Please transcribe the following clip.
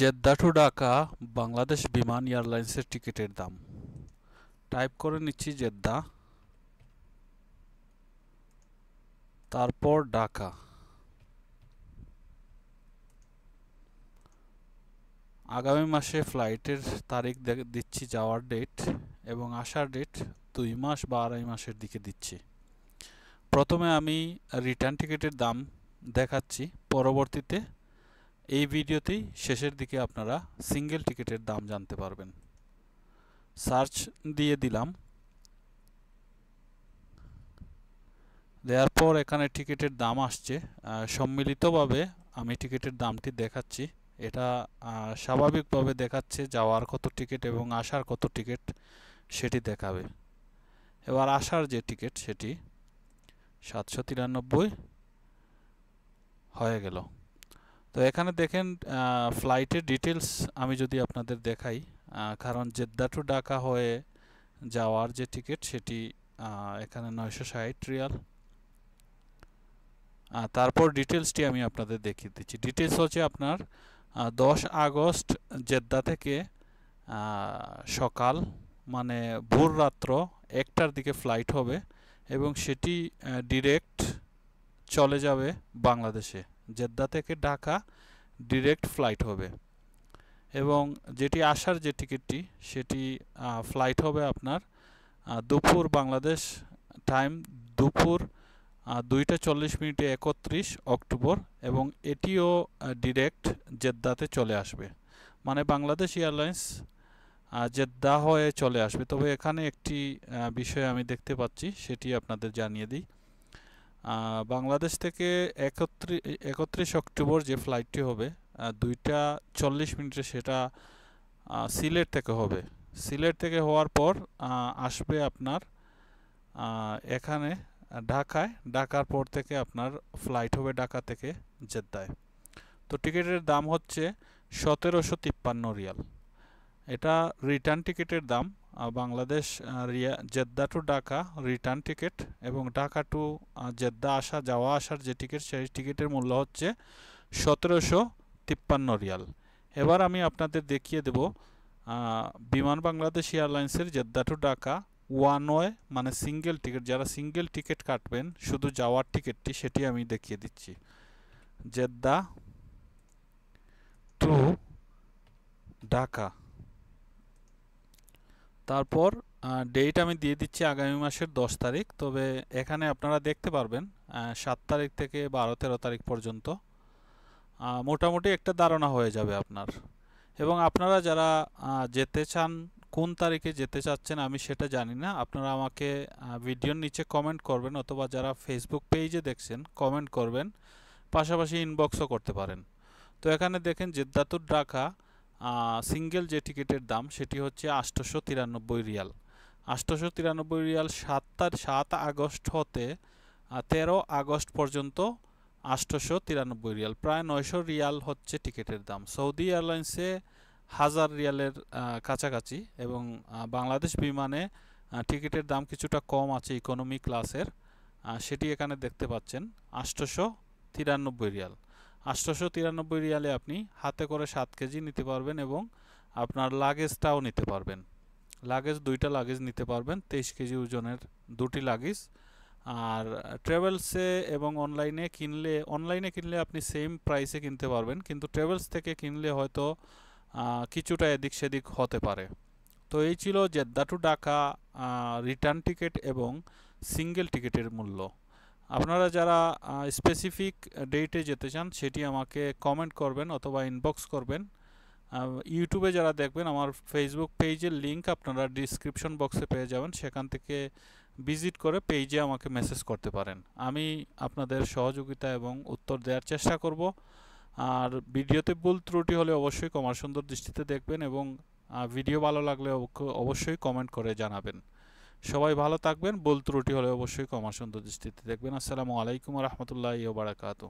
Jeddah to Dhaka Bangladesh বিমান এয়ারলাইন্সের টিকিটের দাম টাইপ করে নিচ্ছি জেদ্দা তারপর ঢাকা আগামী মাসে ফ্লাইটের তারিখ দিচ্ছি যাওয়ার ডেট এবং আসার ডেট দুই মাস বা আড়াই মাসের দিকে দিচ্ছি প্রথমে আমি রিটার্ন টিকিটের দাম দেখাচ্ছি পরবর্তীতে এই ভিডিওতেই শেষের দিকে আপনারা সিঙ্গেল টিকিটের দাম জানতে পারবেন সার্চ দিয়ে দিলাম দেওয়ার পর এখানে টিকিটের দাম আসছে সম্মিলিতভাবে আমি টিকিটের দামটি দেখাচ্ছি এটা স্বাভাবিকভাবে দেখাচ্ছে যাওয়ার কত টিকিট এবং আসার কত টিকিট সেটি দেখাবে এবার আসার যে টিকিট সেটি সাতশো তিরানব্বই হয়ে গেল তো এখানে দেখেন ফ্লাইটের ডিটেলস আমি যদি আপনাদের দেখাই কারণ জেদ্দা টু ঢাকা হয়ে যাওয়ার যে টিকিট সেটি এখানে নয়শো ষাট রিয়াল তারপর ডিটেলসটি আমি আপনাদের দেখিয়ে দিচ্ছি ডিটেলস হচ্ছে আপনার দশ আগস্ট জেদ্দা থেকে সকাল মানে ভোর রাত্র একটার দিকে ফ্লাইট হবে এবং সেটি ডিরেক্ট চলে যাবে বাংলাদেশে জেদ্দা থেকে ঢাকা ডিরেক্ট ফ্লাইট হবে এবং যেটি আসার যে টিকিটটি সেটি ফ্লাইট হবে আপনার দুপুর বাংলাদেশ টাইম দুপুর দুইটা চল্লিশ মিনিটে একত্রিশ অক্টোবর এবং এটিও ডিরেক্ট জেদ্দাতে চলে আসবে মানে বাংলাদেশ এয়ারলাইন্স জেদ্দা হয়ে চলে আসবে তবে এখানে একটি বিষয় আমি দেখতে পাচ্ছি সেটি আপনাদের জানিয়ে দিই বাংলাদেশ থেকে একত্রিশ অক্টোবর যে ফ্লাইটটি হবে দুইটা চল্লিশ মিনিটে সেটা সিলেট থেকে হবে সিলেট থেকে হওয়ার পর আসবে আপনার এখানে ঢাকায় ঢাকার পর থেকে আপনার ফ্লাইট হবে ঢাকা থেকে জেদ্দায় তো টিকিটের দাম হচ্ছে সতেরোশো তিপ্পান্ন রিয়াল এটা রিটার্ন টিকিটের দাম Bangladesh Riyadh Jeddah to Dhaka return ticket এবং ঢাকা টু জেদ্দা আসা যাওয়া আসার যে টিকিট সেই টিকিটের মূল্য হচ্ছে সতেরোশো তিপ্পান্ন রিয়াল এবার আমি আপনাদের দেখিয়ে দেব বিমান বাংলাদেশ এয়ারলাইন্সের Jeddah to Dhaka one way মানে সিঙ্গেল টিকিট যারা সিঙ্গেল টিকিট কাটবেন শুধু যাওয়ার টিকিটটি সেটি আমি দেখিয়ে দিচ্ছি জেদ্দা টু ঢাকা তারপর ডেট আমি দিয়ে দিচ্ছি আগামী মাসের 10 তারিখ তবে এখানে আপনারা দেখতে পারবেন সাত তারিখ থেকে বারো তেরো তারিখ পর্যন্ত মোটামুটি একটা ধারণা হয়ে যাবে আপনার এবং আপনারা যারা যেতে চান কোন তারিখে যেতে চাচ্ছেন আমি সেটা জানি না আপনারা আমাকে ভিডিওর নিচে কমেন্ট করবেন অথবা যারা ফেসবুক পেজে দেখছেন কমেন্ট করবেন পাশাপাশি ইনবক্সও করতে পারেন তো এখানে দেখেন জেদ্দাতুর ঢাকা সিঙ্গেল যে টিকিটের দাম সেটি হচ্ছে আষ্টশো তিরানব্বই রিয়াল আষ্টশো তিরানব্বই রিয়াল সাত তার সাত আগস্ট হতে তেরো আগস্ট পর্যন্ত আষ্টশো তিরানব্বই রিয়াল প্রায় নয়শো রিয়াল হচ্ছে টিকিটের দাম সৌদি এয়ারলাইন্সে হাজার রিয়ালের কাছাকাছি এবং বাংলাদেশ বিমানে টিকিটের দাম কিছুটা কম আছে ইকোনমি ক্লাসের সেটি এখানে দেখতে পাচ্ছেন আষ্টশো তিরানব্বই রিয়াল আঠারোশো তিরানব্বই রিয়ালে আপনি হাতে করে সাত কেজি নিতে পারবেন এবং আপনার লাগেজটাও নিতে পারবেন লাগেজ দুইটা লাগেজ নিতে পারবেন তেইশ কেজি ওজনের দুটি লাগেজ আর ট্রাভেলসে এবং অনলাইনে কিনলে অনলাইনে কিনলে আপনি সেম প্রাইসে কিনতে পারবেন কিন্তু ট্রাভেলস থেকে কিনলে হয়তো কিছুটা এদিক সেদিক হতে পারে তো এই ছিল Jeddah to Dhaka return ticket এবং সিঙ্গেল টিকিটের মূল্য আপনারা যারা স্পেসিফিক ডেটে যেতে চান সেটি আমাকে কমেন্ট করবেন অথবা ইনবক্স করবেন ইউটিউবে যারা দেখবেন আমার ফেসবুক পেজের লিঙ্ক আপনারা ডিসক্রিপশন বক্সে পেয়ে যাবেন সেখান থেকে ভিজিট করে পেজে আমাকে মেসেজ করতে পারেন আমি আপনাদের সহযোগিতা এবং উত্তর দেওয়ার চেষ্টা করব আর ভিডিওতে ভুল ত্রুটি হলে অবশ্যই কমার সুন্দর দৃষ্টিতে দেখবেন এবং ভিডিও ভালো লাগলে অবশ্যই কমেন্ট করে জানাবেন সবাই ভালো থাকবেন বল ত্রুটি হলে অবশ্যই কমা সুন্দর দৃষ্টিতে দেখবেন আসসালামু আলাইকুম রহমতুল্লাহ বারাকাতু